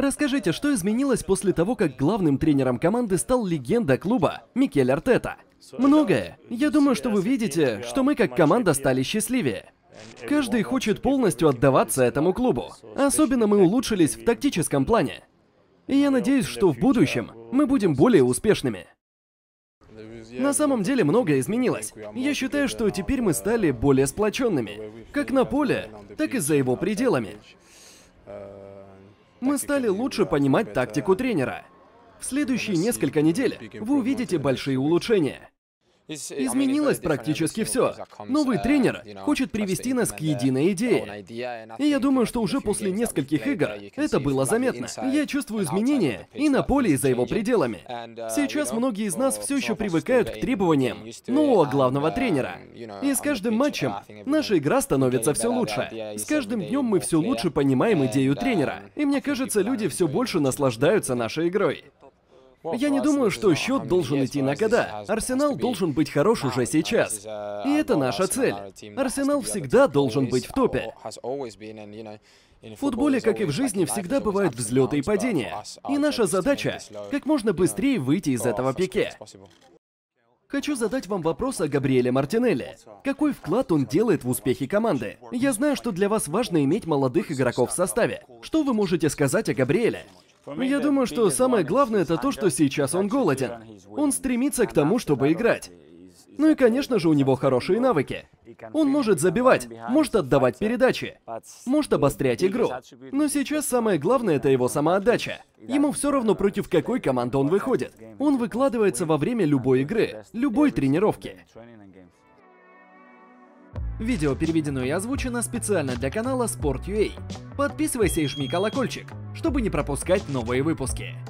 Расскажите, что изменилось после того, как главным тренером команды стал легенда клуба Микель Артета? Многое. Я думаю, что вы видите, что мы как команда стали счастливее. Каждый хочет полностью отдаваться этому клубу. Особенно мы улучшились в тактическом плане. И я надеюсь, что в будущем мы будем более успешными. На самом деле многое изменилось. Я считаю, что теперь мы стали более сплоченными. Как на поле, так и за его пределами. Мы стали лучше понимать тактику тренера. В следующие несколько недель вы увидите большие улучшения. Э, Изменилось практически все. Новый тренер хочет привести нас к единой идее. И я думаю, что уже после нескольких игр это было заметно. Я чувствую изменения и на поле, и за его пределами. Uh, Сейчас многие из нас все еще привыкают к требованиям нового главного uh, тренера. И с каждым матчем наша игра становится все лучше. С каждым днем мы все лучше понимаем идею тренера. Um, и мне кажется, люди все больше наслаждаются нашей игрой. Я не думаю, что счет должен идти на года. Арсенал должен быть хорош уже сейчас. И это наша цель. Арсенал всегда должен быть в топе. В футболе, как и в жизни, всегда бывают взлеты и падения. И наша задача — как можно быстрее выйти из этого пике. Хочу задать вам вопрос о Габриэле Мартинелли. Какой вклад он делает в успехи команды? Я знаю, что для вас важно иметь молодых игроков в составе. Что вы можете сказать о Габриэле? Ну, я думаю, что самое главное это то, что сейчас он голоден. Он стремится к тому, чтобы играть. Ну и, конечно же, у него хорошие навыки. Он может забивать, может отдавать передачи, может обострять игру. Но сейчас самое главное — это его самоотдача. Ему все равно, против какой команды он выходит. Он выкладывается во время любой игры, любой тренировки. Видео переведено и озвучено специально для канала Sport.ua. Подписывайся и жми колокольчик чтобы не пропускать новые выпуски.